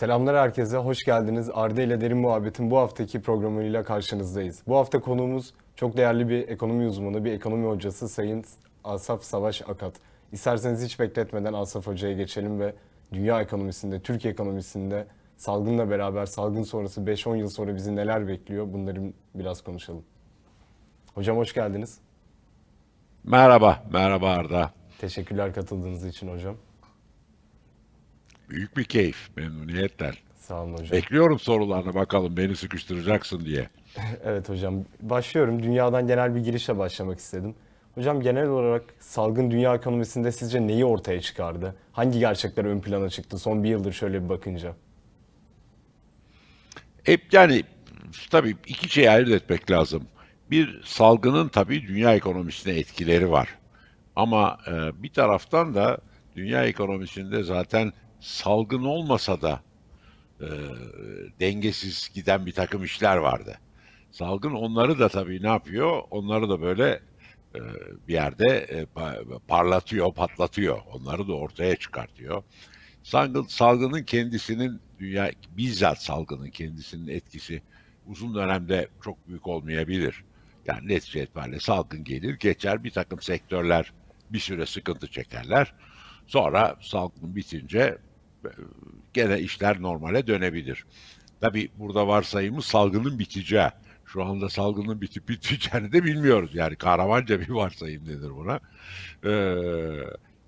Selamlar herkese, hoş geldiniz. Arda ile Derin Muhabbet'in bu haftaki programıyla karşınızdayız. Bu hafta konuğumuz çok değerli bir ekonomi uzmanı, bir ekonomi hocası Sayın Asaf Savaş Akat. İsterseniz hiç bekletmeden Asaf Hoca'ya geçelim ve dünya ekonomisinde, Türkiye ekonomisinde salgınla beraber salgın sonrası 5-10 yıl sonra bizi neler bekliyor bunları biraz konuşalım. Hocam hoş geldiniz. Merhaba, merhaba Arda. Teşekkürler katıldığınız için hocam. Büyük bir keyif, memnuniyetler. Sağ olun hocam. Bekliyorum sorularını bakalım beni sıkıştıracaksın diye. evet hocam. Başlıyorum. Dünyadan genel bir girişle başlamak istedim. Hocam genel olarak salgın dünya ekonomisinde sizce neyi ortaya çıkardı? Hangi gerçekler ön plana çıktı son bir yıldır şöyle bir bakınca? Hep yani tabii iki şey ayırt etmek lazım. Bir salgının tabii dünya ekonomisine etkileri var. Ama e, bir taraftan da dünya ekonomisinde zaten salgın olmasa da e, dengesiz giden bir takım işler vardı. Salgın onları da tabii ne yapıyor? Onları da böyle e, bir yerde e, parlatıyor, patlatıyor. Onları da ortaya çıkartıyor. Salgın, salgının kendisinin dünya bizzat salgının kendisinin etkisi uzun dönemde çok büyük olmayabilir. Yani netice itibariyle salgın gelir geçer bir takım sektörler bir süre sıkıntı çekerler. Sonra salgın bitince gene işler normale dönebilir. Tabi burada varsayımı salgının biteceği. Şu anda salgının bitip bitmeyeceğini de bilmiyoruz. Yani kahramanca bir varsayım denir buna. Ee,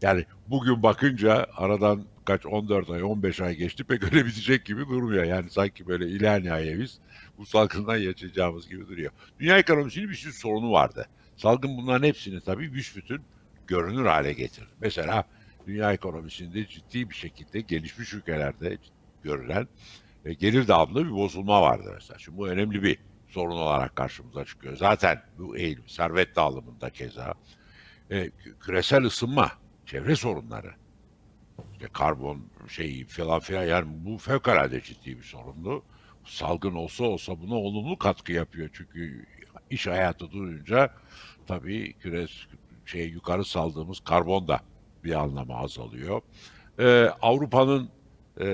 yani bugün bakınca aradan kaç 14 ay 15 ay geçti pek öyle bitecek gibi durmuyor. Yani sanki böyle ilerleye biz bu salgından geçeceğimiz gibi duruyor. Dünya ekonomisinin bir sürü sorunu vardı. Salgın bunların hepsini tabii büsbütün görünür hale getirdi. Mesela dünya ekonomisinde ciddi bir şekilde gelişmiş ülkelerde görülen e, gelir dağılımında bir bozulma vardı mesela. Şimdi bu önemli bir sorun olarak karşımıza çıkıyor. Zaten bu eğilim servet dağılımında keza e, küresel ısınma, çevre sorunları, işte karbon şeyi falan filan yani bu fevkalade ciddi bir sorundu. Salgın olsa olsa buna olumlu katkı yapıyor çünkü iş hayatı duyunca tabii küres şey yukarı saldığımız karbon da bir anlamı azalıyor. Ee, Avrupa'nın e,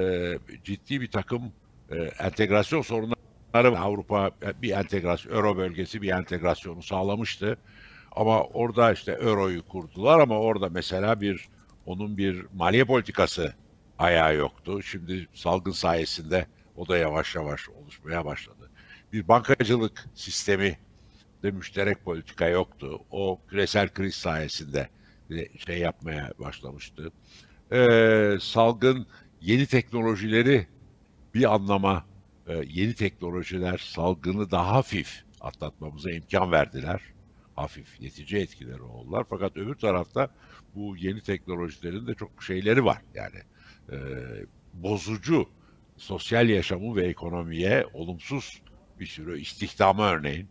ciddi bir takım e, entegrasyon sorunları var. Avrupa e, bir entegrasyon, Euro bölgesi bir entegrasyonu sağlamıştı. Ama orada işte Euro'yu kurdular ama orada mesela bir onun bir maliye politikası ayağı yoktu. Şimdi salgın sayesinde o da yavaş yavaş oluşmaya başladı. Bir bankacılık sistemi de müşterek politika yoktu. O küresel kriz sayesinde şey yapmaya başlamıştı. Ee, salgın yeni teknolojileri bir anlama e, yeni teknolojiler salgını daha hafif atlatmamıza imkan verdiler. Hafif yetici etkileri oldular. Fakat öbür tarafta bu yeni teknolojilerin de çok şeyleri var. Yani e, bozucu sosyal yaşamı ve ekonomiye olumsuz bir sürü istihdama örneğin,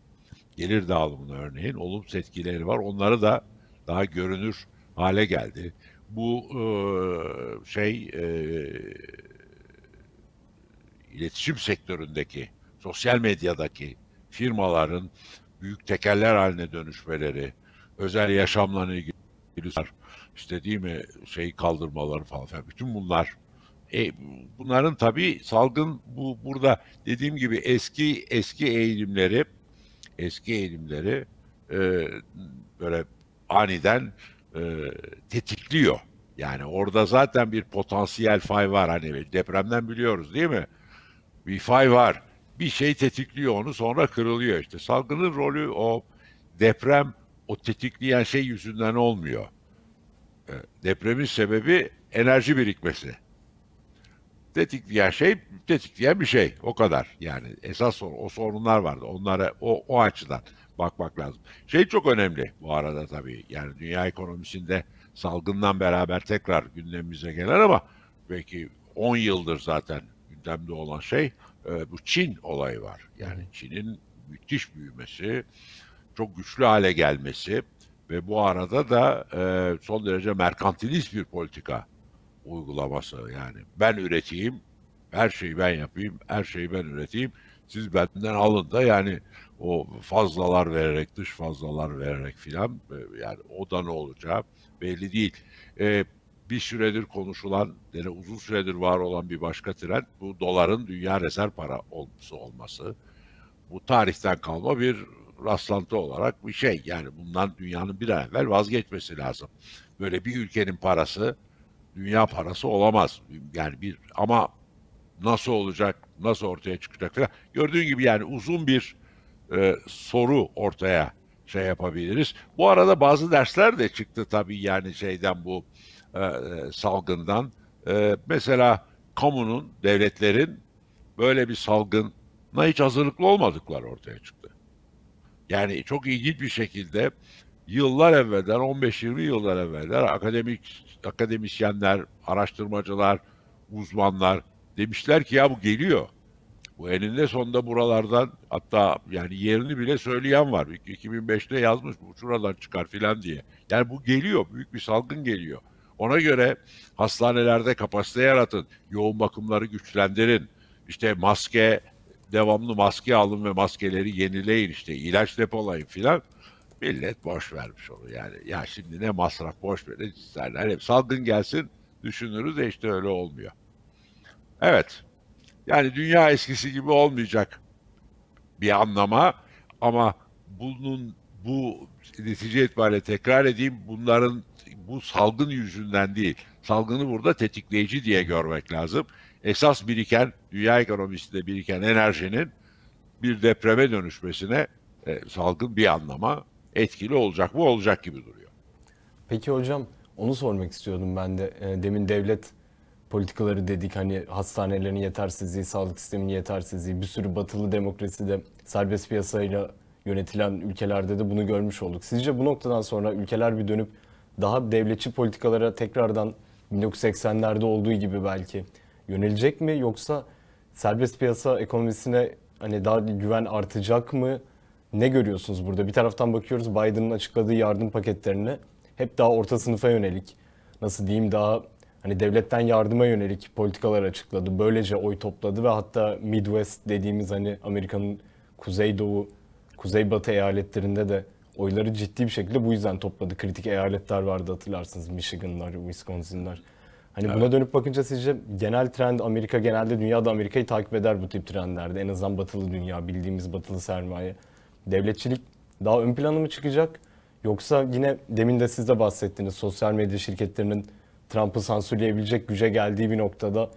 gelir dağılımına örneğin olumsuz etkileri var. Onları da daha görünür hale geldi. Bu e, şey e, iletişim sektöründeki, sosyal medyadaki firmaların büyük tekerler haline dönüşmeleri, özel yaşamla ilgili işte değil mi şey kaldırmaları falan bütün bunlar e, bunların tabi salgın bu burada dediğim gibi eski eski eğilimleri eski eğilimleri e, böyle aniden e, tetikliyor. Yani orada zaten bir potansiyel fay var. Hani depremden biliyoruz değil mi? Bir fay var. Bir şey tetikliyor onu sonra kırılıyor işte. Salgının rolü o deprem o tetikleyen şey yüzünden olmuyor. E, depremin sebebi enerji birikmesi. Tetikleyen şey tetikleyen bir şey. O kadar. Yani esas o, o sorunlar vardı. Onlara o, o açıdan bakmak lazım. Şey çok önemli bu arada tabii. Yani dünya ekonomisinde salgından beraber tekrar gündemimize gelen ama belki 10 yıldır zaten gündemde olan şey e, bu Çin olayı var. Yani Çin'in müthiş büyümesi, çok güçlü hale gelmesi ve bu arada da e, son derece merkantilist bir politika uygulaması yani ben üreteyim, her şeyi ben yapayım, her şeyi ben üreteyim, siz benden alın da yani o fazlalar vererek, dış fazlalar vererek filan e, yani o da ne olacağı belli değil. E, bir süredir konuşulan, yani uzun süredir var olan bir başka trend bu doların dünya rezerv para olması olması. Bu tarihten kalma bir rastlantı olarak bir şey. Yani bundan dünyanın bir an evvel vazgeçmesi lazım. Böyle bir ülkenin parası dünya parası olamaz. Yani bir ama nasıl olacak, nasıl ortaya çıkacak falan. Gördüğün gibi yani uzun bir e, soru ortaya şey yapabiliriz. Bu arada bazı dersler de çıktı tabii yani şeyden bu e, e salgından. E, mesela kamunun, devletlerin böyle bir salgına hiç hazırlıklı olmadıklar ortaya çıktı. Yani çok ilginç bir şekilde yıllar evvelden, 15-20 yıllar evvelden akademik akademisyenler, araştırmacılar, uzmanlar demişler ki ya bu geliyor. Bu elinde sonunda buralardan hatta yani yerini bile söyleyen var. 2005'te yazmış bu şuradan çıkar filan diye. Yani bu geliyor. Büyük bir salgın geliyor. Ona göre hastanelerde kapasite yaratın. Yoğun bakımları güçlendirin. İşte maske, devamlı maske alın ve maskeleri yenileyin işte. ilaç depolayın filan. Millet boş vermiş onu yani. Ya şimdi ne masraf boş verin isterler. salgın gelsin düşünürüz de işte öyle olmuyor. Evet. Yani dünya eskisi gibi olmayacak bir anlama ama bunun bu netice itibariyle tekrar edeyim bunların bu salgın yüzünden değil. Salgını burada tetikleyici diye görmek lazım. Esas biriken dünya ekonomisinde biriken enerjinin bir depreme dönüşmesine e, salgın bir anlama etkili olacak mı olacak gibi duruyor. Peki hocam onu sormak istiyordum ben de. E, demin devlet politikaları dedik hani hastanelerin yetersizliği, sağlık sisteminin yetersizliği, bir sürü batılı demokrasi de serbest piyasayla yönetilen ülkelerde de bunu görmüş olduk. Sizce bu noktadan sonra ülkeler bir dönüp daha devletçi politikalara tekrardan 1980'lerde olduğu gibi belki yönelecek mi yoksa serbest piyasa ekonomisine hani daha güven artacak mı? Ne görüyorsunuz burada? Bir taraftan bakıyoruz Biden'ın açıkladığı yardım paketlerine hep daha orta sınıfa yönelik nasıl diyeyim daha hani devletten yardıma yönelik politikalar açıkladı. Böylece oy topladı ve hatta Midwest dediğimiz hani Amerika'nın kuzeydoğu, kuzeybatı eyaletlerinde de oyları ciddi bir şekilde bu yüzden topladı. Kritik eyaletler vardı hatırlarsınız Michigan'lar, Wisconsin'lar. Hani evet. buna dönüp bakınca sizce genel trend Amerika genelde dünyada Amerika'yı takip eder bu tip trendlerde. En azından batılı dünya, bildiğimiz batılı sermaye. Devletçilik daha ön plana mı çıkacak? Yoksa yine demin de siz de bahsettiniz sosyal medya şirketlerinin Trump'ı sansürleyebilecek güce geldiği bir noktada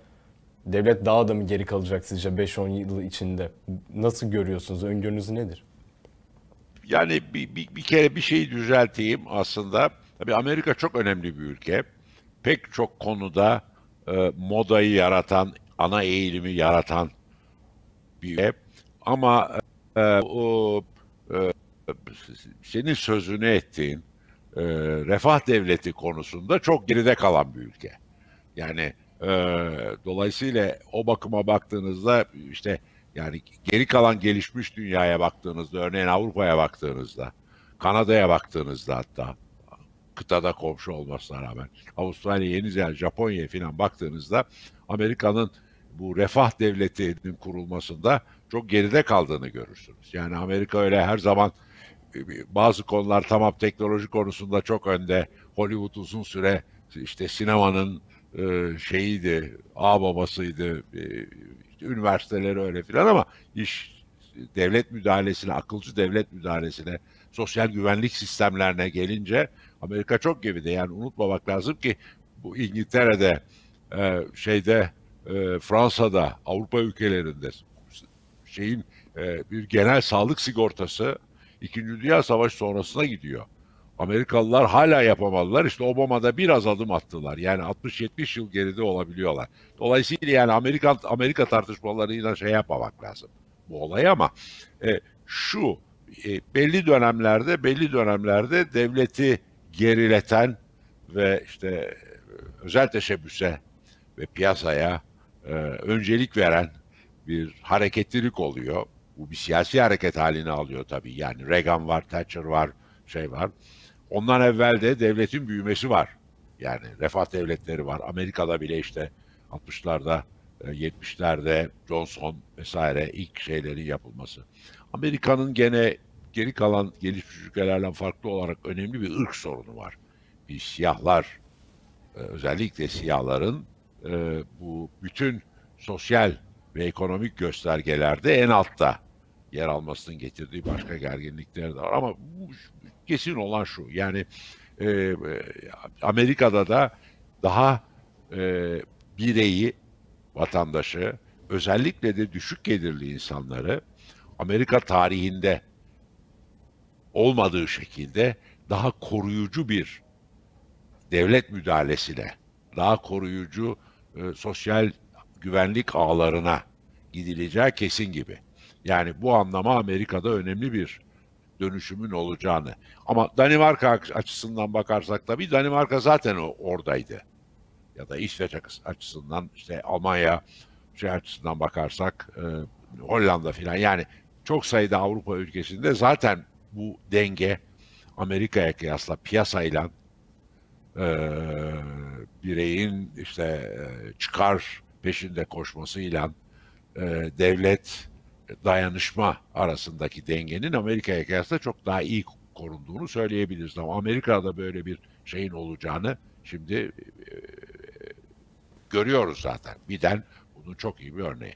devlet daha da mı geri kalacak sizce 5-10 yıl içinde? Nasıl görüyorsunuz? Öngörünüz nedir? Yani bir, bir, bir kere bir şeyi düzelteyim aslında. Tabii Amerika çok önemli bir ülke. Pek çok konuda e, modayı yaratan, ana eğilimi yaratan bir ülke. Ama e, o e, senin sözünü ettiğin e, refah devleti konusunda çok geride kalan bir ülke. Yani e, dolayısıyla o bakıma baktığınızda işte yani geri kalan gelişmiş dünyaya baktığınızda, örneğin Avrupa'ya baktığınızda, Kanada'ya baktığınızda hatta kıtada komşu olmasına rağmen Avustralya, Yeni Zelanda, Japonya'ya falan baktığınızda Amerika'nın bu refah devletinin kurulmasında çok geride kaldığını görürsünüz. Yani Amerika öyle her zaman bazı konular tamam teknoloji konusunda çok önde. Hollywood uzun süre işte sinemanın e, şeyiydi, ağ e, işte üniversiteleri öyle filan ama iş devlet müdahalesine, akılcı devlet müdahalesine, sosyal güvenlik sistemlerine gelince Amerika çok gibiydi Yani unutmamak lazım ki bu İngiltere'de, e, şeyde, e, Fransa'da, Avrupa ülkelerinde şeyin e, bir genel sağlık sigortası İkinci Dünya Savaşı sonrasına gidiyor. Amerikalılar hala yapamadılar. İşte Obama'da biraz adım attılar. Yani 60-70 yıl geride olabiliyorlar. Dolayısıyla yani Amerika, Amerika tartışmalarıyla şey yapmamak lazım bu olay ama e, şu e, belli dönemlerde belli dönemlerde devleti gerileten ve işte e, özel teşebbüse ve piyasaya e, öncelik veren bir hareketlilik oluyor. Bu bir siyasi hareket halini alıyor tabii. Yani Reagan var, Thatcher var, şey var. Ondan evvel de devletin büyümesi var. Yani refah devletleri var. Amerika'da bile işte 60'larda, 70'lerde e, Johnson vesaire ilk şeylerin yapılması. Amerika'nın gene geri kalan gelişmiş ülkelerden farklı olarak önemli bir ırk sorunu var. Bir siyahlar, e, özellikle siyahların e, bu bütün sosyal ve ekonomik göstergelerde en altta yer almasının getirdiği başka gerginlikler de var. Ama bu, kesin olan şu yani e, e, Amerika'da da daha e, bireyi, vatandaşı özellikle de düşük gelirli insanları Amerika tarihinde olmadığı şekilde daha koruyucu bir devlet müdahalesine, daha koruyucu e, sosyal güvenlik ağlarına gidileceği kesin gibi. Yani bu anlama Amerika'da önemli bir dönüşümün olacağını. Ama Danimarka açısından bakarsak tabii Danimarka zaten oradaydı. Ya da İsveç açısından işte Almanya şey açısından bakarsak e, Hollanda filan yani çok sayıda Avrupa ülkesinde zaten bu denge Amerika'ya kıyasla piyasayla e, bireyin işte e, çıkar peşinde koşmasıyla e, devlet dayanışma arasındaki dengenin Amerika'ya kıyasla çok daha iyi korunduğunu söyleyebiliriz. Ama Amerika'da böyle bir şeyin olacağını şimdi e, görüyoruz zaten. Biden bunun çok iyi bir örneği.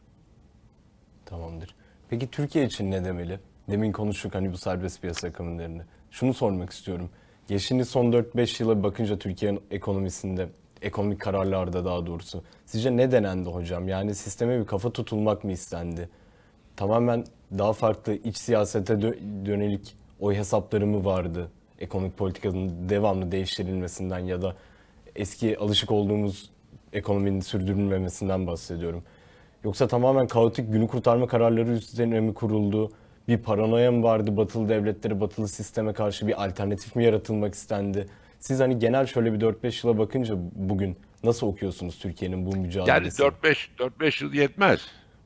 Tamamdır. Peki Türkiye için ne demeli? Demin konuştuk hani bu serbest piyasa kanunlarını. Şunu sormak istiyorum. Geçtiğimiz son 4-5 yıla bakınca Türkiye'nin ekonomisinde, ekonomik kararlarda daha doğrusu. Sizce ne denendi hocam? Yani sisteme bir kafa tutulmak mı istendi? tamamen daha farklı iç siyasete dö- dönelik oy hesapları mı vardı? Ekonomik politikanın devamlı değiştirilmesinden ya da eski alışık olduğumuz ekonominin sürdürülmemesinden bahsediyorum. Yoksa tamamen kaotik günü kurtarma kararları üzerine mi kuruldu? Bir paranoya mı vardı batılı devletlere, batılı sisteme karşı bir alternatif mi yaratılmak istendi? Siz hani genel şöyle bir 4-5 yıla bakınca bugün nasıl okuyorsunuz Türkiye'nin bu mücadelesini? Yani 4-5 4-5 yıl yetmez.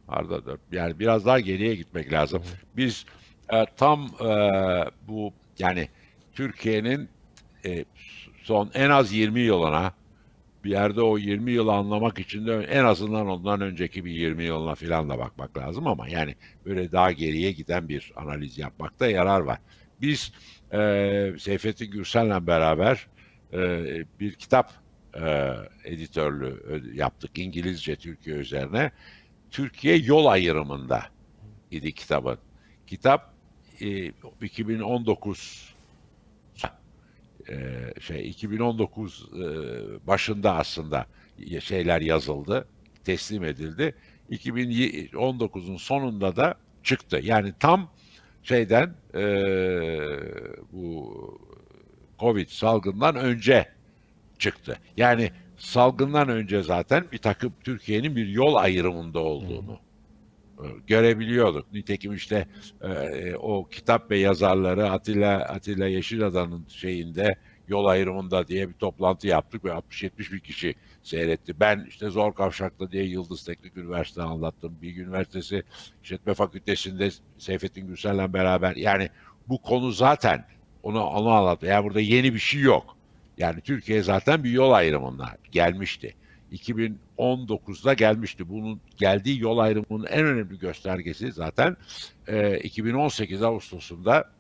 Arda 4. Yani biraz daha geriye gitmek lazım. Biz e, tam e, bu yani Türkiye'nin e, son en az 20 yılına bir yerde o 20 yılı anlamak için de en azından ondan önceki bir 20 yılına filan da bakmak lazım ama yani böyle daha geriye giden bir analiz yapmakta yarar var. Biz e, Seyfettin Gürsel'le beraber e, bir kitap e, editörlüğü e, yaptık İngilizce Türkiye üzerine Türkiye yol ayrımında idi kitabın. Kitap e, 2019 e, şey 2019 e, başında aslında şeyler yazıldı, teslim edildi. 2019'un sonunda da çıktı. Yani tam şeyden e, bu Covid salgından önce çıktı. Yani salgından önce zaten bir takım Türkiye'nin bir yol ayrımında olduğunu e, görebiliyorduk. Nitekim işte e, o kitap ve yazarları Atilla Atilla Yeşilada'nın şeyinde yol ayrımında diye bir toplantı yaptık ve 60-70 bir kişi seyretti. Ben işte Zor Kavşak'ta diye Yıldız Teknik Üniversitesi anlattım. Bilgi Üniversitesi İşletme Fakültesi'nde Seyfettin Gürsel'le beraber yani bu konu zaten onu, onu anlattı. Yani burada yeni bir şey yok. Yani Türkiye zaten bir yol ayrımına gelmişti. 2019'da gelmişti. Bunun geldiği yol ayrımının en önemli göstergesi zaten e, 2018 Ağustos'unda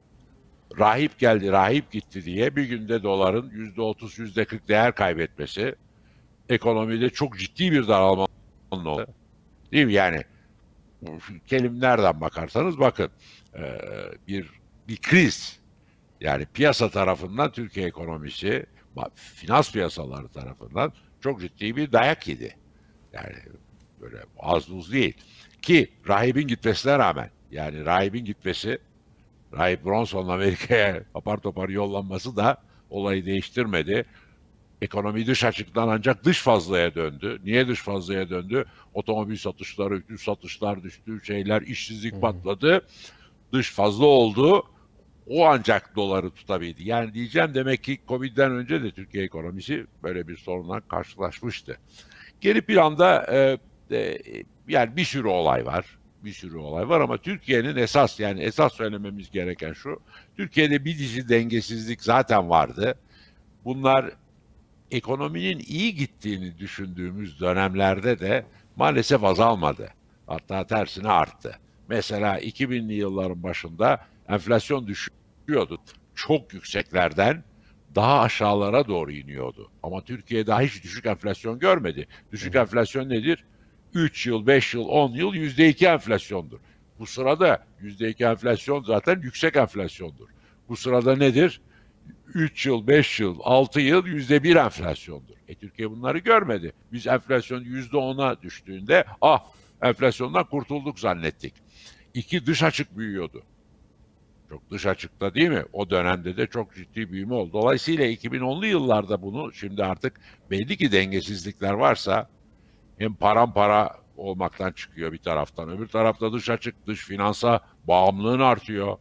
rahip geldi, rahip gitti diye bir günde doların %30, %40 değer kaybetmesi ekonomide çok ciddi bir daralma oldu. Değil mi? Yani kelim nereden bakarsanız bakın e, bir bir kriz yani piyasa tarafından Türkiye ekonomisi finans piyasaları tarafından çok ciddi bir dayak yedi. Yani böyle az buz değil. Ki rahibin gitmesine rağmen yani rahibin gitmesi Rahip Bronson'un Amerika'ya apar topar yollanması da olayı değiştirmedi. Ekonomi dış açıktan ancak dış fazlaya döndü. Niye dış fazlaya döndü? Otomobil satışları, ütü satışlar düştü, şeyler, işsizlik patladı. Dış fazla oldu o ancak doları tutabildi. Yani diyeceğim demek ki Covid'den önce de Türkiye ekonomisi böyle bir sorunla karşılaşmıştı. Geri planda e, e, yani bir sürü olay var. Bir sürü olay var ama Türkiye'nin esas yani esas söylememiz gereken şu. Türkiye'de bir dizi dengesizlik zaten vardı. Bunlar ekonominin iyi gittiğini düşündüğümüz dönemlerde de maalesef azalmadı. Hatta tersine arttı. Mesela 2000'li yılların başında enflasyon düşüyordu. Çok yükseklerden daha aşağılara doğru iniyordu. Ama Türkiye daha hiç düşük enflasyon görmedi. Düşük Hı. enflasyon nedir? 3 yıl, 5 yıl, 10 yıl yüzde iki enflasyondur. Bu sırada yüzde iki enflasyon zaten yüksek enflasyondur. Bu sırada nedir? 3 yıl, 5 yıl, 6 yıl yüzde bir enflasyondur. E Türkiye bunları görmedi. Biz enflasyon yüzde ona düştüğünde ah enflasyondan kurtulduk zannettik. İki dış açık büyüyordu. Çok dış açıkta değil mi? O dönemde de çok ciddi büyüme oldu. Dolayısıyla 2010'lu yıllarda bunu şimdi artık belli ki dengesizlikler varsa hem param-para olmaktan çıkıyor bir taraftan. Öbür tarafta dış açık, dış finansa bağımlılığın artıyor.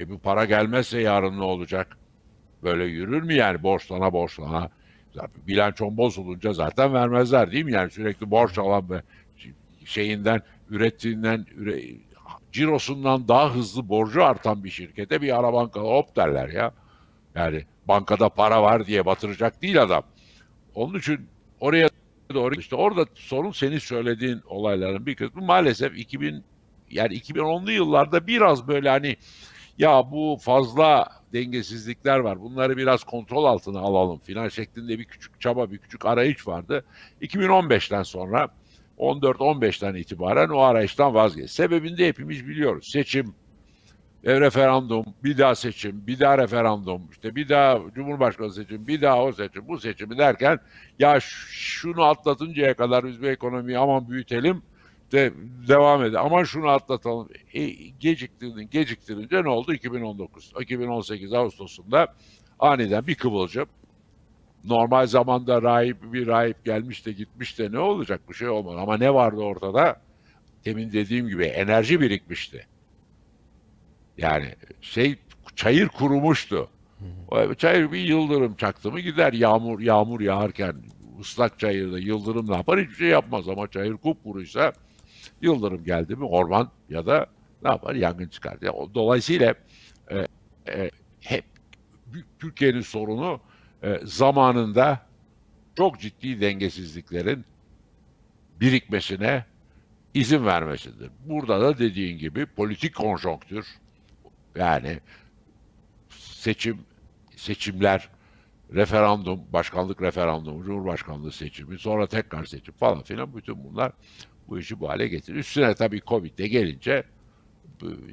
E bu para gelmezse yarın ne olacak? Böyle yürür mü yani borçlana borçlana? Zaten bilançon bozulunca zaten vermezler değil mi? Yani sürekli borç alan ve şeyinden, ürettiğinden, üre, cirosundan daha hızlı borcu artan bir şirkete bir ara bankada hop derler ya. Yani bankada para var diye batıracak değil adam. Onun için oraya doğru işte orada sorun senin söylediğin olayların bir kısmı maalesef 2000 yani 2010'lu yıllarda biraz böyle hani ya bu fazla dengesizlikler var. Bunları biraz kontrol altına alalım final şeklinde bir küçük çaba, bir küçük arayış vardı. 2015'ten sonra 14-15'ten itibaren o arayıştan vazgeç. Sebebini de hepimiz biliyoruz. Seçim, e, referandum, bir daha seçim, bir daha referandum, işte bir daha Cumhurbaşkanı seçim, bir daha o seçim, bu seçimi derken ya şunu atlatıncaya kadar biz bu ekonomiyi aman büyütelim de devam edelim. Aman şunu atlatalım. E, geciktirin, geciktirince ne oldu? 2019, 2018 Ağustos'unda aniden bir kıvılcım normal zamanda rahip bir rahip gelmiş de gitmiş de ne olacak bu şey olmadı. Ama ne vardı ortada? Demin dediğim gibi enerji birikmişti. Yani şey çayır kurumuştu. o Çayır bir yıldırım çaktı mı gider yağmur yağmur yağarken ıslak çayırda yıldırım ne yapar hiçbir şey yapmaz ama çayır kupkuruysa yıldırım geldi mi orman ya da ne yapar yangın çıkar. Yani dolayısıyla e, e, hep Türkiye'nin sorunu e, zamanında çok ciddi dengesizliklerin birikmesine izin vermesidir. Burada da dediğin gibi politik konjonktür yani seçim seçimler referandum, başkanlık referandumu, cumhurbaşkanlığı seçimi, sonra tekrar seçim falan filan bütün bunlar bu işi bu hale getirir. Üstüne tabii Covid de gelince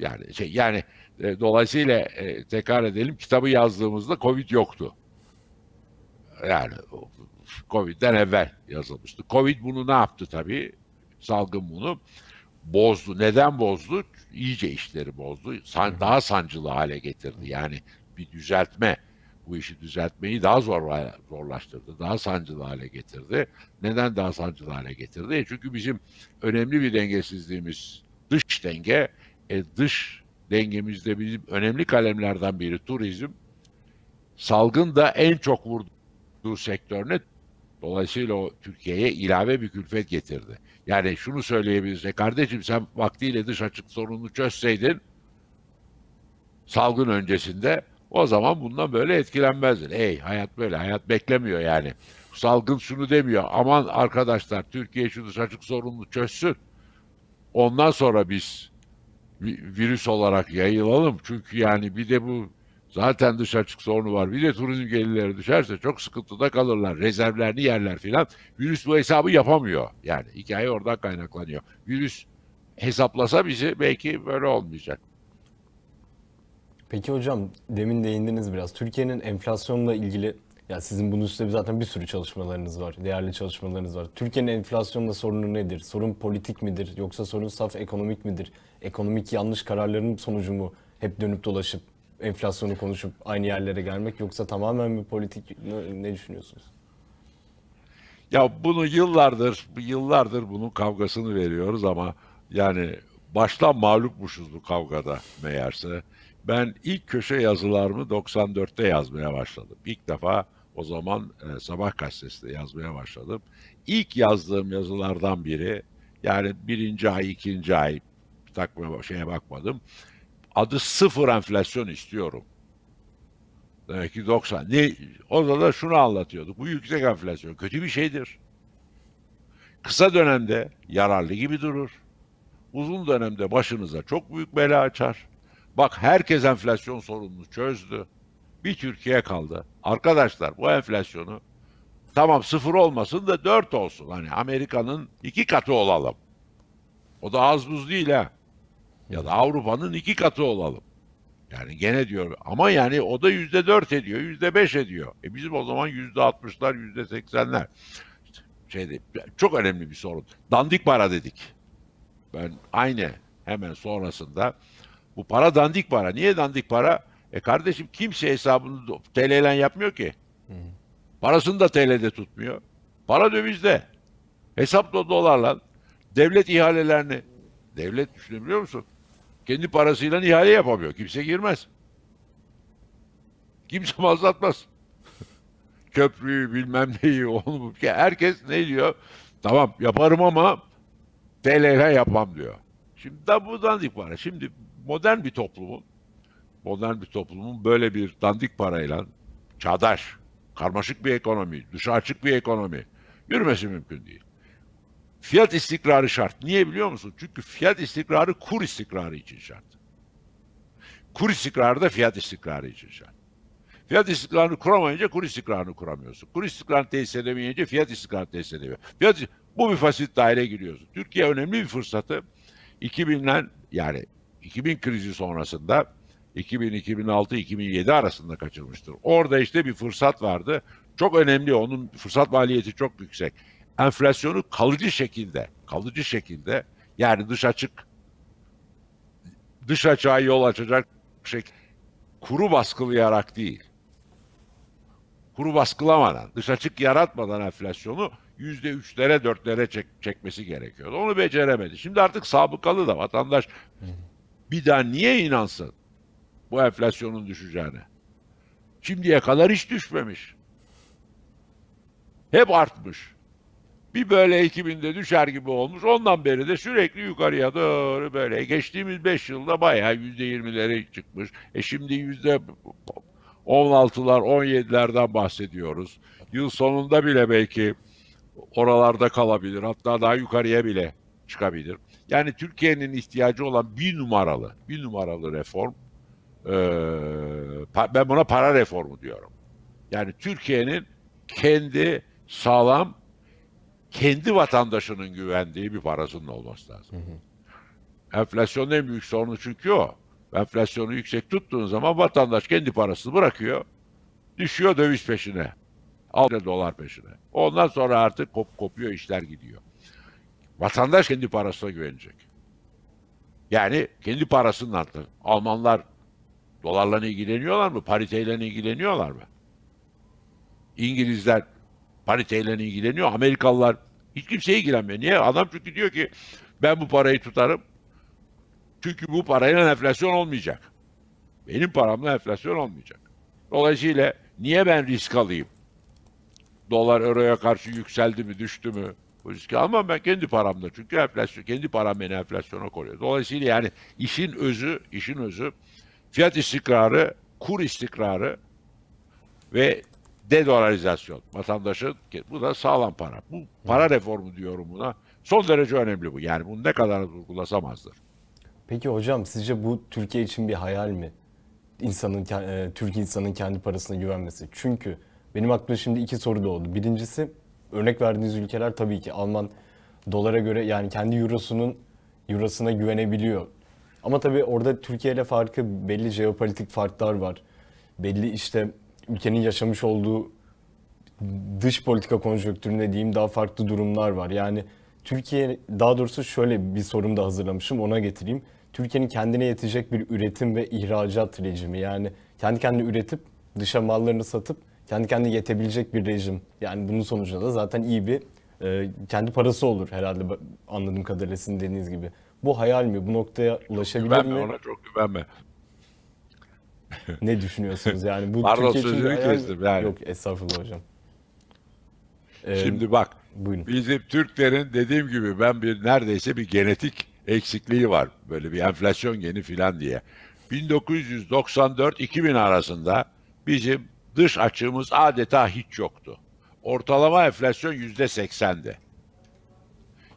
yani şey yani e, dolayısıyla e, tekrar edelim kitabı yazdığımızda Covid yoktu yani Covid'den evvel yazılmıştı. Covid bunu ne yaptı tabii? Salgın bunu bozdu. Neden bozdu? İyice işleri bozdu. daha sancılı hale getirdi. Yani bir düzeltme, bu işi düzeltmeyi daha zor zorlaştırdı. Daha sancılı hale getirdi. Neden daha sancılı hale getirdi? E, çünkü bizim önemli bir dengesizliğimiz dış denge. E, dış dengemizde bizim önemli kalemlerden biri turizm. Salgın da en çok vurdu olduğu sektörüne dolayısıyla o Türkiye'ye ilave bir külfet getirdi. Yani şunu söyleyebiliriz söyleyebilirse kardeşim sen vaktiyle dış açık sorununu çözseydin salgın öncesinde o zaman bundan böyle etkilenmezdin. Ey hayat böyle hayat beklemiyor yani. Salgın şunu demiyor aman arkadaşlar Türkiye şu dış açık sorununu çözsün. Ondan sonra biz virüs olarak yayılalım. Çünkü yani bir de bu Zaten dış açık sorunu var. Bir de turizm gelirleri düşerse çok sıkıntıda kalırlar. Rezervlerini yerler filan. Virüs bu hesabı yapamıyor. Yani hikaye oradan kaynaklanıyor. Virüs hesaplasa bizi belki böyle olmayacak. Peki hocam demin değindiniz biraz. Türkiye'nin enflasyonla ilgili ya sizin bunun üstünde zaten bir sürü çalışmalarınız var. Değerli çalışmalarınız var. Türkiye'nin enflasyonla sorunu nedir? Sorun politik midir? Yoksa sorun saf ekonomik midir? Ekonomik yanlış kararların sonucu mu hep dönüp dolaşıp enflasyonu konuşup aynı yerlere gelmek yoksa tamamen bir politik ne düşünüyorsunuz? Ya bunu yıllardır, yıllardır bunun kavgasını veriyoruz ama yani baştan mağlupmuşuz bu kavgada meğerse. Ben ilk köşe yazılarımı 94'te yazmaya başladım. İlk defa o zaman e, Sabah gazetesinde yazmaya başladım. İlk yazdığım yazılardan biri yani birinci ay, ikinci ay takma şeye bakmadım adı sıfır enflasyon istiyorum. Demek ki 90. Ne, orada da şunu anlatıyorduk. Bu yüksek enflasyon kötü bir şeydir. Kısa dönemde yararlı gibi durur. Uzun dönemde başınıza çok büyük bela açar. Bak herkes enflasyon sorununu çözdü. Bir Türkiye kaldı. Arkadaşlar bu enflasyonu tamam sıfır olmasın da dört olsun. Hani Amerika'nın iki katı olalım. O da az buz değil ha. Ya da Avrupa'nın iki katı olalım. Yani gene diyor ama yani o da yüzde dört ediyor, yüzde beş ediyor. E bizim o zaman yüzde altmışlar, yüzde seksenler. Şeyde, çok önemli bir sorun. Dandik para dedik. Ben aynı hemen sonrasında bu para dandik para. Niye dandik para? E kardeşim kimse hesabını TL ile yapmıyor ki. Parasını da TL'de tutmuyor. Para dövizde. Hesap da dolarla. Devlet ihalelerini devlet düşünebiliyor musun? Kendi parasıyla ihale yapamıyor. Kimse girmez. Kimse mazlatmaz. Köprüyü bilmem neyi onu herkes ne diyor? Tamam yaparım ama TL'yle yapmam diyor. Şimdi da bu dandik para. Şimdi modern bir toplumun modern bir toplumun böyle bir dandik parayla çağdaş, karmaşık bir ekonomi, dışa açık bir ekonomi yürümesi mümkün değil. Fiyat istikrarı şart. Niye biliyor musun? Çünkü fiyat istikrarı kur istikrarı için şart. Kur istikrarı da fiyat istikrarı için şart. Fiyat istikrarını kuramayınca kur istikrarını kuramıyorsun. Kur istikrarını tesis edemeyince fiyat istikrarını tesis edemiyor. Fiyat, bu bir fasit daire giriyorsun. Türkiye önemli bir fırsatı 2000'den yani 2000 krizi sonrasında 2000-2006-2007 arasında kaçırmıştır. Orada işte bir fırsat vardı. Çok önemli onun fırsat maliyeti çok yüksek enflasyonu kalıcı şekilde, kalıcı şekilde yani dış açık dış açığa yol açacak şey kuru baskılayarak değil. Kuru baskılamadan, dış açık yaratmadan enflasyonu yüzde üçlere dörtlere çek, çekmesi gerekiyordu. Onu beceremedi. Şimdi artık sabıkalı da vatandaş bir daha niye inansın bu enflasyonun düşeceğine? Şimdiye kadar hiç düşmemiş. Hep artmış. Bir böyle 2000'de düşer gibi olmuş. Ondan beri de sürekli yukarıya doğru böyle. Geçtiğimiz 5 yılda bayağı %20'lere çıkmış. E şimdi yüzde 16'lar, 17'lerden bahsediyoruz. Yıl sonunda bile belki oralarda kalabilir. Hatta daha yukarıya bile çıkabilir. Yani Türkiye'nin ihtiyacı olan bir numaralı, bir numaralı reform. Ee, ben buna para reformu diyorum. Yani Türkiye'nin kendi sağlam kendi vatandaşının güvendiği bir parasının olması lazım. Hı Enflasyonun en büyük sorunu çünkü o. Enflasyonu yüksek tuttuğun zaman vatandaş kendi parasını bırakıyor. Düşüyor döviz peşine. altı dolar peşine. Ondan sonra artık kop kopuyor işler gidiyor. Vatandaş kendi parasına güvenecek. Yani kendi parasının artık. Almanlar dolarla ilgileniyorlar mı? Pariteyle ilgileniyorlar mı? İngilizler pariteyle ilgileniyor. Amerikalılar hiç kimseye ilgilenmiyor. Niye? Adam çünkü diyor ki ben bu parayı tutarım. Çünkü bu parayla enflasyon olmayacak. Benim paramla enflasyon olmayacak. Dolayısıyla niye ben risk alayım? Dolar euroya karşı yükseldi mi düştü mü? Bu riski almam ben kendi paramda Çünkü enflasyon, kendi param beni enflasyona koruyor. Dolayısıyla yani işin özü, işin özü fiyat istikrarı, kur istikrarı ve Dedolarizasyon. Vatandaşın bu da sağlam para. Bu para reformu diyorum buna. Son derece önemli bu. Yani bunu ne kadar vurgulasamazdır. Peki hocam sizce bu Türkiye için bir hayal mi? İnsanın, e, Türk insanın kendi parasına güvenmesi. Çünkü benim aklıma şimdi iki soru doğdu Birincisi örnek verdiğiniz ülkeler tabii ki Alman dolara göre yani kendi eurosunun eurosuna güvenebiliyor. Ama tabii orada Türkiye ile farkı belli jeopolitik farklar var. Belli işte ülkenin yaşamış olduğu dış politika konjonktüründe diyeyim daha farklı durumlar var. Yani Türkiye daha doğrusu şöyle bir sorum da hazırlamışım ona getireyim. Türkiye'nin kendine yetecek bir üretim ve ihracat rejimi. Yani kendi kendine üretip dışa mallarını satıp kendi kendine yetebilecek bir rejim. Yani bunun sonucunda da zaten iyi bir e, kendi parası olur herhalde anladığım kadarıyla sizin dediğiniz gibi. Bu hayal mi? Bu noktaya ulaşabilir güvenme, mi? Ona çok güvenme ne düşünüyorsunuz yani? Bu Pardon sözünü ayar... kestim yani. Yok estağfurullah hocam. Ee, Şimdi bak buyurun. bizim Türklerin dediğim gibi ben bir neredeyse bir genetik eksikliği var. Böyle bir enflasyon geni filan diye. 1994-2000 arasında bizim dış açığımız adeta hiç yoktu. Ortalama enflasyon yüzde seksendi.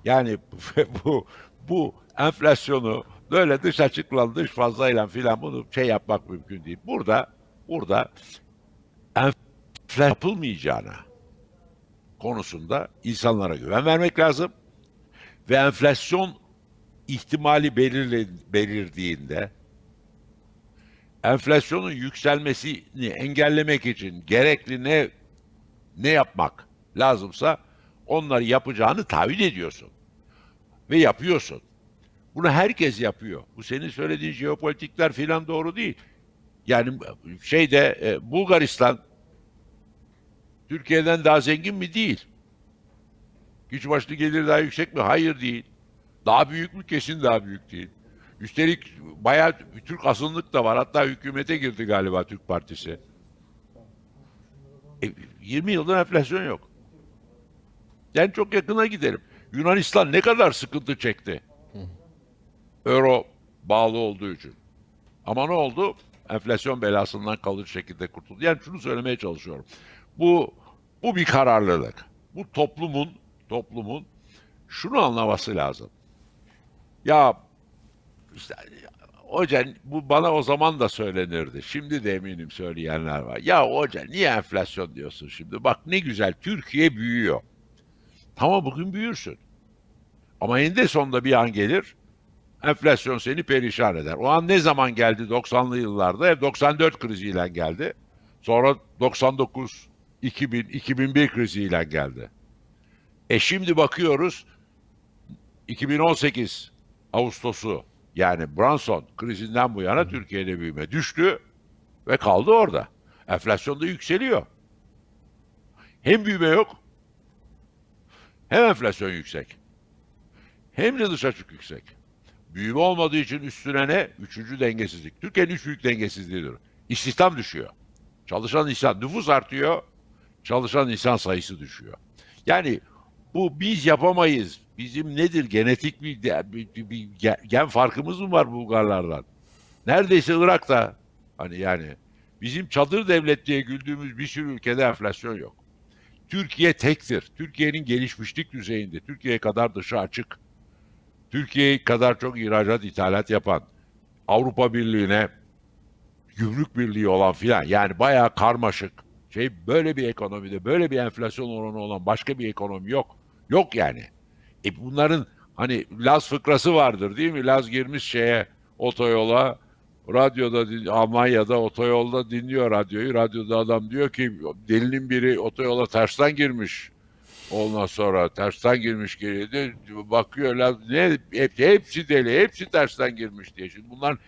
Yani bu bu enflasyonu böyle dış açıkla dış fazlayla filan bunu şey yapmak mümkün değil. Burada burada enflasyon yapılmayacağına konusunda insanlara güven vermek lazım ve enflasyon ihtimali belirlediğinde enflasyonun yükselmesini engellemek için gerekli ne ne yapmak lazımsa onları yapacağını tahmin ediyorsun ve yapıyorsun. Bunu herkes yapıyor. Bu senin söylediğin jeopolitikler filan doğru değil. Yani şeyde e, Bulgaristan Türkiye'den daha zengin mi? Değil. Güç başlı gelir daha yüksek mi? Hayır değil. Daha büyük mü? Kesin daha büyük değil. Üstelik bayağı Türk asınlık da var. Hatta hükümete girdi galiba Türk Partisi. E, 20 yıldır enflasyon yok. Yani çok yakına gidelim. Yunanistan ne kadar sıkıntı çekti? euro bağlı olduğu için. Ama ne oldu? Enflasyon belasından kalıcı şekilde kurtuldu. Yani şunu söylemeye çalışıyorum. Bu bu bir kararlılık. Bu toplumun toplumun şunu anlaması lazım. Ya işte, hoca bu bana o zaman da söylenirdi. Şimdi de eminim söyleyenler var. Ya hoca niye enflasyon diyorsun şimdi? Bak ne güzel Türkiye büyüyor. Tamam bugün büyürsün. Ama eninde sonunda bir an gelir Enflasyon seni perişan eder. O an ne zaman geldi 90'lı yıllarda? 94 kriziyle geldi. Sonra 99, 2000, 2001 kriziyle geldi. E şimdi bakıyoruz 2018 Ağustos'u yani Branson krizinden bu yana Türkiye'de büyüme düştü ve kaldı orada. Enflasyon da yükseliyor. Hem büyüme yok hem enflasyon yüksek. Hem de dış açık yüksek. Büyüme olmadığı için üstüne ne? Üçüncü dengesizlik. Türkiye'nin üç büyük dengesizliği diyor. İstihdam düşüyor. Çalışan insan nüfus artıyor. Çalışan insan sayısı düşüyor. Yani bu biz yapamayız. Bizim nedir genetik bir, bir, bir, bir gen farkımız mı var Bulgarlardan? Neredeyse Irak'ta hani yani bizim çadır devlet diye güldüğümüz bir sürü ülkede enflasyon yok. Türkiye tektir. Türkiye'nin gelişmişlik düzeyinde. Türkiye kadar dışı açık. Türkiye kadar çok ihracat ithalat yapan, Avrupa Birliği'ne gümrük birliği olan filan yani bayağı karmaşık şey böyle bir ekonomide böyle bir enflasyon oranı olan başka bir ekonomi yok. Yok yani. E bunların hani Laz fıkrası vardır değil mi? Laz girmiş şeye otoyola radyoda Almanya'da otoyolda dinliyor radyoyu. Radyoda adam diyor ki delinin biri otoyola tersten girmiş. Ondan sonra tersten girmiş geriye bakıyor lan ne hep, hepsi deli hepsi tersten girmiş diye. Şimdi bunların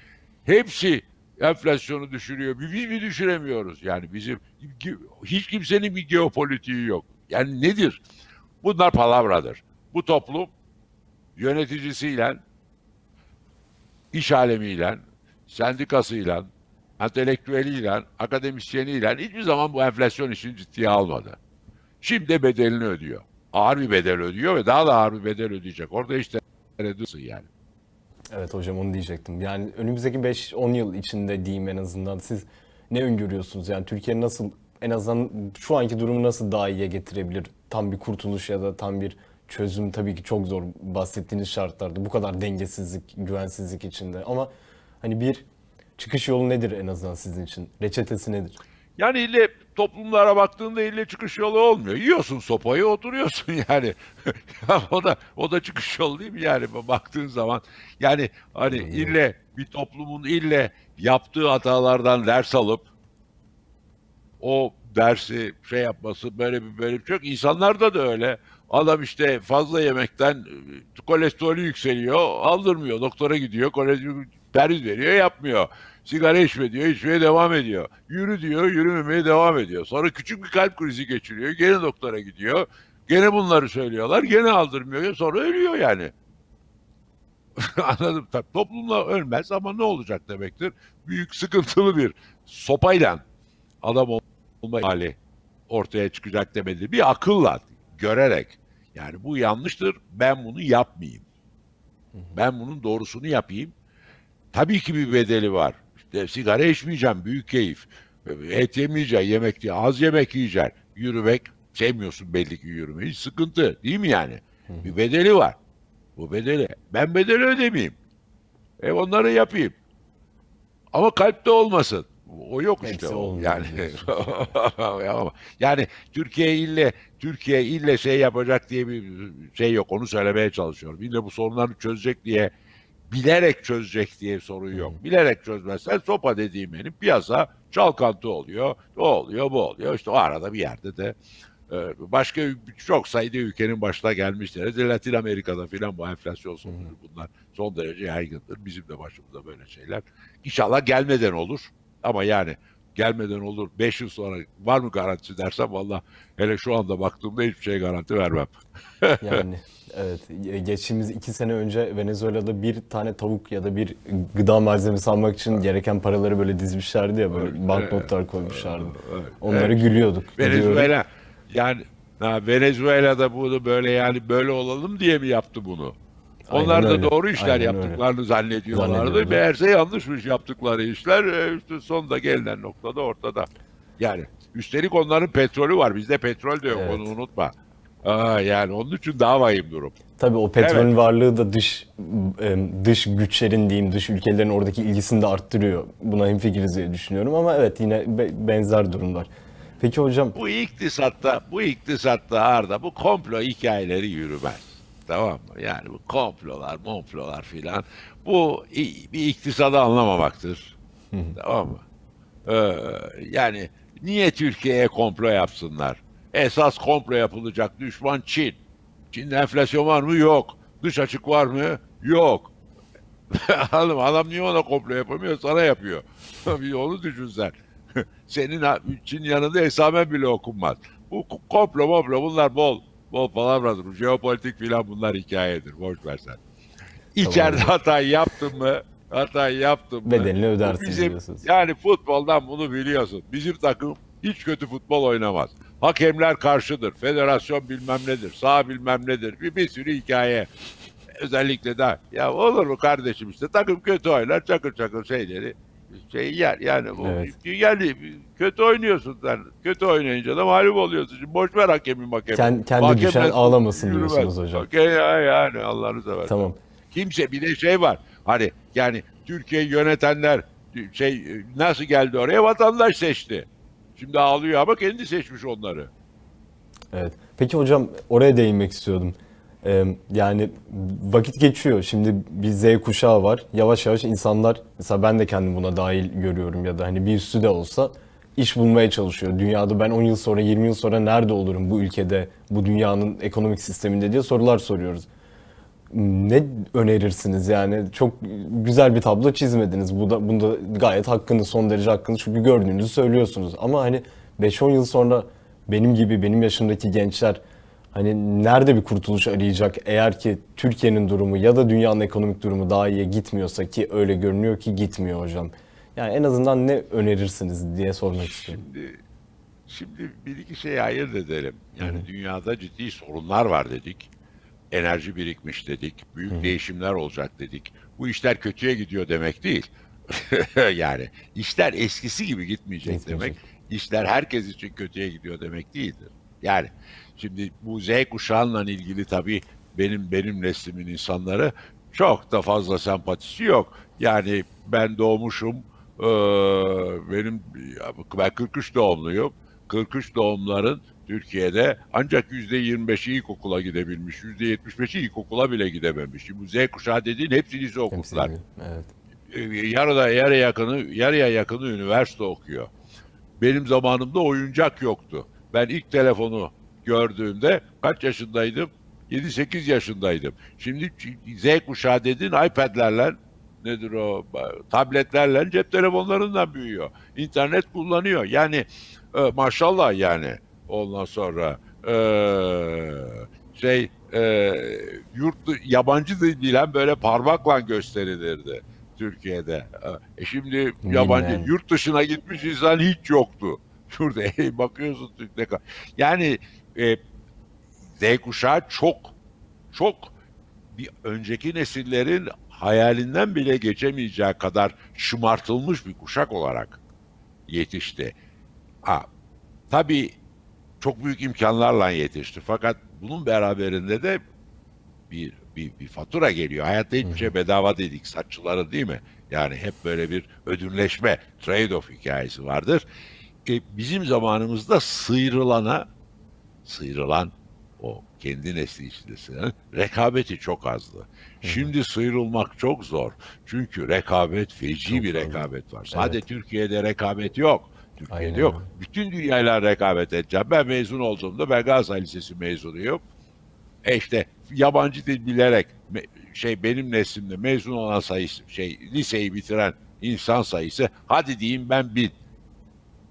hepsi enflasyonu düşürüyor. Biz mi düşüremiyoruz? Yani bizim hiç kimsenin bir geopolitiği yok. Yani nedir? Bunlar palavradır. Bu toplum yöneticisiyle, iş alemiyle, sendikasıyla, entelektüeliyle, akademisyeniyle hiçbir zaman bu enflasyon için ciddiye almadı. Şimdi bedelini ödüyor. Ağır bir bedel ödüyor ve daha da ağır bir bedel ödeyecek. Orada işte reddediyorsun yani. Evet hocam onu diyecektim. Yani önümüzdeki 5-10 yıl içinde diyeyim en azından siz ne öngörüyorsunuz? Yani Türkiye nasıl en azından şu anki durumu nasıl daha iyiye getirebilir? Tam bir kurtuluş ya da tam bir çözüm tabii ki çok zor bahsettiğiniz şartlarda bu kadar dengesizlik, güvensizlik içinde ama hani bir çıkış yolu nedir en azından sizin için? Reçetesi nedir? Yani ile toplumlara baktığında ille çıkış yolu olmuyor. Yiyorsun sopayı oturuyorsun yani. o da o da çıkış yolu değil mi yani baktığın zaman. Yani hani ille bir toplumun ille yaptığı hatalardan ders alıp o dersi şey yapması böyle bir böyle bir çok şey insanlarda da öyle. Adam işte fazla yemekten e, kolesterolü yükseliyor, aldırmıyor. Doktora gidiyor, kolesterolü perhiz veriyor, yapmıyor. Sigara içme diyor, içmeye devam ediyor. Yürü diyor, yürümemeye devam ediyor. Sonra küçük bir kalp krizi geçiriyor, gene doktora gidiyor. Gene bunları söylüyorlar, gene aldırmıyor. Sonra ölüyor yani. Anladım. Tabii toplumla ölmez ama ne olacak demektir? Büyük sıkıntılı bir sopayla adam olma hali ortaya çıkacak demektir. Bir akılla, görerek. Yani bu yanlıştır, ben bunu yapmayayım. Ben bunun doğrusunu yapayım. Tabii ki bir bedeli var. De, sigara içmeyeceğim büyük keyif. Et yemeyeceksin, yemek diye az yemek yiyeceğim Yürümek sevmiyorsun belli ki yürümeyi. Sıkıntı değil mi yani? Hı. Bir bedeli var. Bu bedeli. Ben bedeli ödemeyeyim. E onları yapayım. Ama kalpte olmasın. O yok işte o. Yani yani Türkiye ille Türkiye ille şey yapacak diye bir şey yok. Onu söylemeye çalışıyorum. İlle bu sorunları çözecek diye bilerek çözecek diye sorun yok. Hmm. Bilerek çözmezsen sopa dediğim benim piyasa çalkantı oluyor. O oluyor bu oluyor. İşte o arada bir yerde de e, başka çok sayıda ülkenin başına gelmişler. Latin Amerika'da filan bu enflasyon hmm. sorunu bunlar son derece yaygındır. Bizim de başımıza böyle şeyler. İnşallah gelmeden olur. Ama yani gelmeden olur 5 yıl sonra var mı garanti dersem valla hele şu anda baktığımda hiçbir şey garanti vermem. yani evet e, geçtiğimiz 2 sene önce Venezuela'da bir tane tavuk ya da bir gıda malzemesi almak için evet. gereken paraları böyle dizmişlerdi ya böyle evet. banknotlar koymuşlardı. Evet. Onları evet. gülüyorduk. Venezuela gidiyorum. yani ha, Venezuela'da bunu böyle yani böyle olalım diye mi yaptı bunu? Onlar da doğru işler Aynen yaptıklarını öyle. zannediyorlardı. Meğerse yanlışmış yaptıkları işler. E, işte sonunda gelinen noktada ortada. Yani üstelik onların petrolü var. Bizde petrol de yok evet. onu unutma. Aa, yani onun için daha vahim durum. Tabii o petrolün evet. varlığı da dış e, dış güçlerin diyeyim, dış ülkelerin oradaki ilgisini de arttırıyor. Buna hemfikiriz diye düşünüyorum ama evet yine benzer durumlar. Peki hocam... Bu iktisatta, bu iktisatta Arda, bu komplo hikayeleri yürümez. Tamam mı? Yani bu komplolar, momplolar filan. Bu bir iktisadı anlamamaktır. tamam mı? Ee, yani niye Türkiye'ye komplo yapsınlar? Esas komplo yapılacak düşman Çin. Çin'de enflasyon var mı? Yok. Dış açık var mı? Yok. adam, adam niye ona komplo yapamıyor? Sana yapıyor. bir onu düşünsen. Senin Çin yanında hesaben bile okunmaz. Bu komplo moplo bunlar bol bol palavradır. Jeopolitik filan bunlar hikayedir. Boş versen. İçeride tamam. hata yaptın mı? Hata yaptım. Mı? Bedelini ödersin bizim, diyorsunuz. Yani futboldan bunu biliyorsun. Bizim takım hiç kötü futbol oynamaz. Hakemler karşıdır. Federasyon bilmem nedir. Sağ bilmem nedir. Bir, bir sürü hikaye. Özellikle de ya olur mu kardeşim işte takım kötü oynar çakır çakır şeyleri şey yer yani bu evet. yerli kötü oynuyorsun sen. Kötü oynayınca da mağlup oluyorsun. Şimdi boş ver hakemi hakemi. Kend, kendi Hakem düşen ağlamasın yürümez. diyorsunuz hocam. Okey yani Allah'ını seversen. Tamam. Kimse bir de şey var. Hani yani Türkiye yönetenler şey nasıl geldi oraya vatandaş seçti. Şimdi ağlıyor ama kendi seçmiş onları. Evet. Peki hocam oraya değinmek istiyordum. Ee, yani vakit geçiyor. Şimdi bir Z kuşağı var. Yavaş yavaş insanlar, mesela ben de kendim buna dahil görüyorum ya da hani bir üstü de olsa iş bulmaya çalışıyor. Dünyada ben 10 yıl sonra, 20 yıl sonra nerede olurum bu ülkede, bu dünyanın ekonomik sisteminde diye sorular soruyoruz. Ne önerirsiniz yani? Çok güzel bir tablo çizmediniz. Bu da, bunda gayet hakkınız, son derece hakkınız. Çünkü gördüğünüzü söylüyorsunuz. Ama hani 5-10 yıl sonra benim gibi, benim yaşımdaki gençler hani nerede bir kurtuluş arayacak eğer ki Türkiye'nin durumu ya da dünyanın ekonomik durumu daha iyiye gitmiyorsa ki öyle görünüyor ki gitmiyor hocam. Yani en azından ne önerirsiniz diye sormak istiyorum. Şimdi, şimdi bir iki şeye ayırt edelim. Yani Hı. dünyada ciddi sorunlar var dedik. Enerji birikmiş dedik. Büyük Hı. değişimler olacak dedik. Bu işler kötüye gidiyor demek değil. yani işler eskisi gibi gitmeyecek, gitmeyecek demek. İşler herkes için kötüye gidiyor demek değildir. Yani Şimdi bu Z kuşağıyla ilgili tabii benim benim neslimin insanları çok da fazla sempatisi yok. Yani ben doğmuşum, benim ben 43 doğumluyum. 43 doğumların Türkiye'de ancak %25'i ilkokula gidebilmiş, %75'i ilkokula bile gidememiş. Şimdi bu Z kuşağı dediğin hepsi lise okullar. Evet. Yarıda yarı yakını, yarıya yakını üniversite okuyor. Benim zamanımda oyuncak yoktu. Ben ilk telefonu gördüğümde kaç yaşındaydım? 7-8 yaşındaydım. Şimdi Z kuşağı dediğin iPad'lerle nedir o tabletlerle cep telefonlarından büyüyor. İnternet kullanıyor. Yani e, maşallah yani ondan sonra e, şey e, yurt yabancı dilen böyle parmakla gösterilirdi Türkiye'de. E, e şimdi yabancı Bilmiyorum. yurt dışına gitmiş insan hiç yoktu. Şurada bakıyorsun Türk'te. Yani e, Z kuşağı çok çok bir önceki nesillerin hayalinden bile geçemeyeceği kadar şımartılmış bir kuşak olarak yetişti. Ha, tabii çok büyük imkanlarla yetişti. Fakat bunun beraberinde de bir bir, bir fatura geliyor. Hayatta hiçbir şey bedava dedik saççılara değil mi? Yani hep böyle bir ödünleşme, trade-off hikayesi vardır. E, bizim zamanımızda sıyrılana sıyrılan o kendi nesli içindesinin rekabeti çok azdı. Şimdi sıyrılmak çok zor. Çünkü rekabet feci çok bir rekabet zor. var. Sadece Türkiye'de rekabet yok. Türkiye'de Aynen. yok. Bütün dünyayla rekabet edeceğim. Ben mezun olduğumda ben Galatasaray Lisesi mezunuyum. E işte yabancı dil bilerek şey benim neslimde mezun olan sayısı şey liseyi bitiren insan sayısı hadi diyeyim ben bin.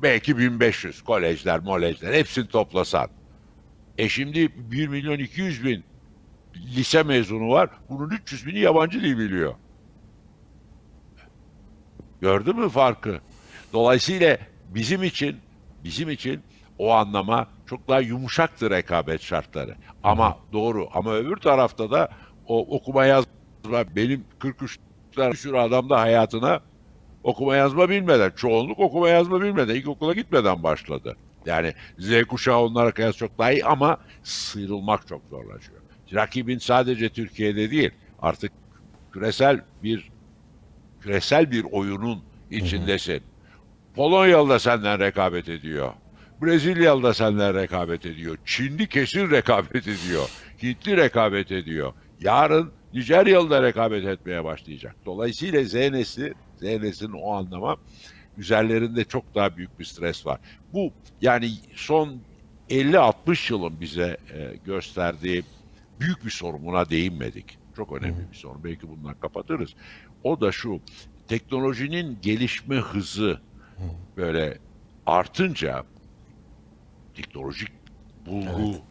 Belki 1500 kolejler, molejler hepsini toplasan. E şimdi 1 milyon 200 bin lise mezunu var. Bunun 300 bini yabancı dil biliyor. Gördün mü farkı? Dolayısıyla bizim için bizim için o anlama çok daha yumuşaktır rekabet şartları. Ama doğru ama öbür tarafta da o okuma yazma benim 43 tane sürü adam da hayatına okuma yazma bilmeden, çoğunluk okuma yazma bilmeden, ilkokula gitmeden başladı. Yani Z kuşağı onlara kıyas çok daha iyi ama sıyrılmak çok zorlaşıyor. Rakibin sadece Türkiye'de değil artık küresel bir küresel bir oyunun içindesin. Polonyalı da senden rekabet ediyor. Brezilyalı da senden rekabet ediyor. Çinli kesin rekabet ediyor. Hintli rekabet ediyor. Yarın Nijeryalı da rekabet etmeye başlayacak. Dolayısıyla Z nesli, Z o anlama üzerlerinde çok daha büyük bir stres var. Bu yani son 50-60 yılın bize e, gösterdiği büyük bir sorun değinmedik. Çok önemli bir sorun. Belki bundan kapatırız. O da şu teknolojinin gelişme hızı böyle artınca teknolojik bulgu evet.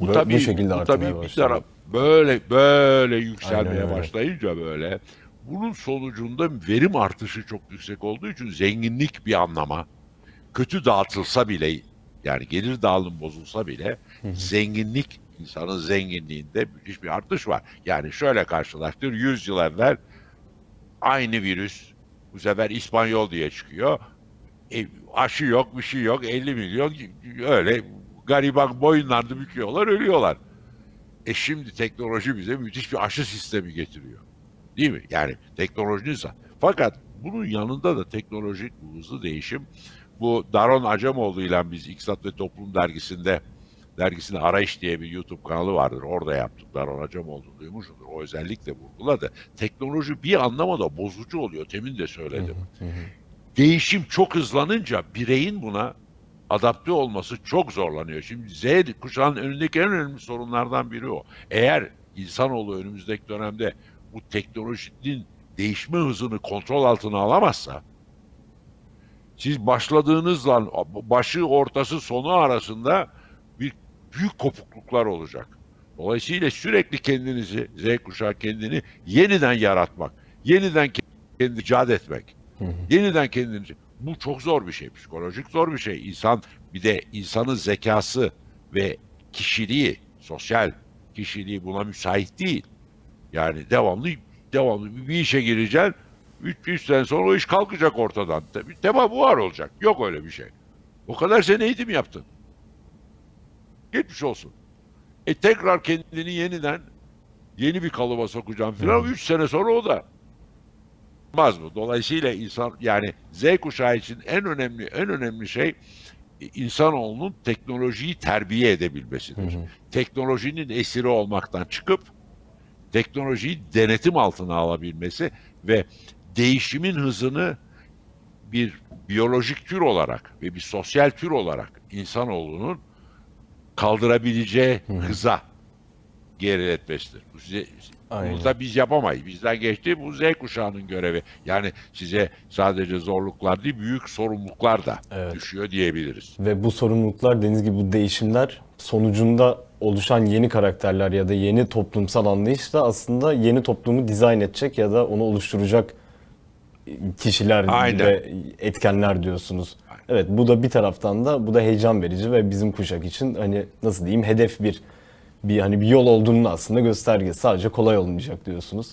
bu tabii bu, şekilde bu tabii bir taraf böyle böyle yükselmeye Aynen, başlayınca böyle bunun sonucunda verim artışı çok yüksek olduğu için zenginlik bir anlama kötü dağıtılsa bile yani gelir dağılım bozulsa bile zenginlik insanın zenginliğinde müthiş bir artış var. Yani şöyle karşılaştır 100 yıl evvel aynı virüs bu sefer İspanyol diye çıkıyor. E, aşı yok bir şey yok 50 milyon öyle gariban boyunlarını büküyorlar ölüyorlar. E şimdi teknoloji bize müthiş bir aşı sistemi getiriyor. Değil mi? Yani teknolojinin fakat bunun yanında da teknolojik bu hızlı değişim bu Daron Acemoğlu ile biz İktisat ve Toplum dergisinde dergisinde Arayış diye bir YouTube kanalı vardır. Orada yaptık. Daron Acemoğlu duymuşsundur. O özellikle vurguladı. Teknoloji bir anlamda bozucu oluyor. Temin de söyledim. Değişim çok hızlanınca bireyin buna adapte olması çok zorlanıyor. Şimdi Z kuşağın önündeki en önemli sorunlardan biri o. Eğer insanoğlu önümüzdeki dönemde bu teknolojinin değişme hızını kontrol altına alamazsa siz başladığınızla başı ortası sonu arasında bir büyük kopukluklar olacak. Dolayısıyla sürekli kendinizi, Z kuşağı kendini yeniden yaratmak, yeniden kendini icat etmek, yeniden kendini... Bu çok zor bir şey, psikolojik zor bir şey. İnsan, bir de insanın zekası ve kişiliği, sosyal kişiliği buna müsait değil. Yani devamlı devamlı bir işe gireceksin. 300 sene sonra o iş kalkacak ortadan. Tabii bu var olacak. Yok öyle bir şey. O kadar sene eğitim yaptın. gitmiş olsun. E tekrar kendini yeniden yeni bir kalıba sokacağım filan. 3 sene sonra o da. Olmaz mı? Dolayısıyla insan yani Z kuşağı için en önemli en önemli şey e, insanoğlunun teknolojiyi terbiye edebilmesidir. Hı hı. Teknolojinin esiri olmaktan çıkıp teknolojiyi denetim altına alabilmesi ve değişimin hızını bir biyolojik tür olarak ve bir sosyal tür olarak insanoğlunun kaldırabileceği Hı. hıza geriletmesidir. Bu size, Aynen. bunu da biz yapamayız. Bizden geçti bu Z kuşağının görevi. Yani size sadece zorluklar değil büyük sorumluluklar da evet. düşüyor diyebiliriz. Ve bu sorumluluklar deniz gibi bu değişimler sonucunda oluşan yeni karakterler ya da yeni toplumsal anlayış da aslında yeni toplumu dizayn edecek ya da onu oluşturacak kişiler Aynen. ve etkenler diyorsunuz. Aynen. Evet bu da bir taraftan da bu da heyecan verici ve bizim kuşak için hani nasıl diyeyim hedef bir bir hani bir yol olduğunun aslında göstergesi. Sadece kolay olmayacak diyorsunuz.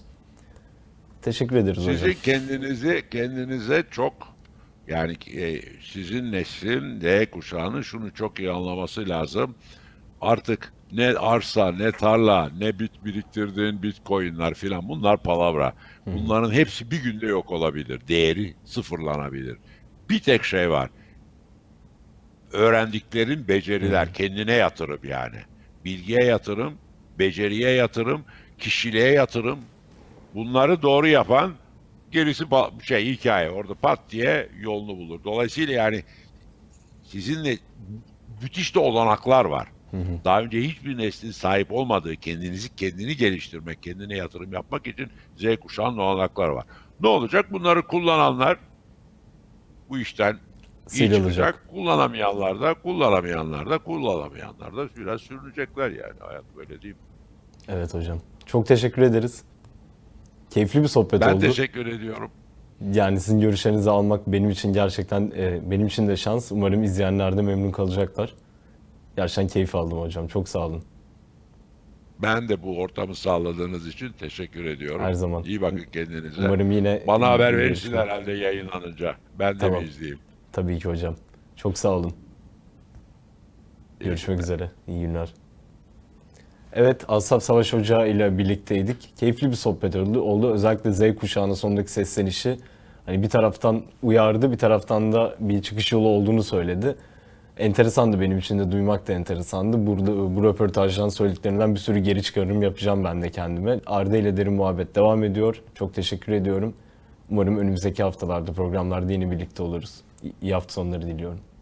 Teşekkür ederiz Sizi hocam. Sizi kendinizi kendinize çok yani e, sizin neslin de kuşağının şunu çok iyi anlaması lazım. Artık ne arsa, ne tarla, ne bit biriktirdiğin bitcoinler filan bunlar palavra. Bunların hepsi bir günde yok olabilir. Değeri sıfırlanabilir. Bir tek şey var. Öğrendiklerin beceriler. Kendine yatırım yani. Bilgiye yatırım, beceriye yatırım, kişiliğe yatırım. Bunları doğru yapan gerisi şey hikaye. Orada pat diye yolunu bulur. Dolayısıyla yani sizinle müthiş de olanaklar var. Hı Daha önce hiçbir neslin sahip olmadığı kendinizi kendini geliştirmek, kendine yatırım yapmak için Z kuşağının olanaklar var. Ne olacak? Bunları kullananlar bu işten sıyrılacak. Kullanamayanlar da, kullanamayanlar da, kullanamayanlar da biraz sürünecekler yani. Hayat böyle değil mi? Evet hocam. Çok teşekkür ederiz. Keyifli bir sohbet ben oldu. Ben teşekkür ediyorum. Yani sizin görüşlerinizi almak benim için gerçekten e, benim için de şans. Umarım izleyenler de memnun kalacaklar. Gerçekten keyif aldım hocam. Çok sağ olun. Ben de bu ortamı sağladığınız için teşekkür ediyorum. Her zaman. İyi bakın kendinize. Umarım yine... Bana haber verirsin herhalde yayınlanınca. Ben de tamam. bir izleyeyim. Tabii ki hocam. Çok sağ olun. İyi Görüşmek günler. üzere. İyi günler. Evet, Asaf Savaş Hoca ile birlikteydik. Keyifli bir sohbet oldu. oldu. Özellikle Z kuşağının sondaki seslenişi hani bir taraftan uyardı, bir taraftan da bir çıkış yolu olduğunu söyledi enteresandı benim için de duymak da enteresandı. Burada bu röportajdan söylediklerinden bir sürü geri çıkarım yapacağım ben de kendime. Arda ile derin muhabbet devam ediyor. Çok teşekkür ediyorum. Umarım önümüzdeki haftalarda programlarda yeni birlikte oluruz. İyi hafta sonları diliyorum.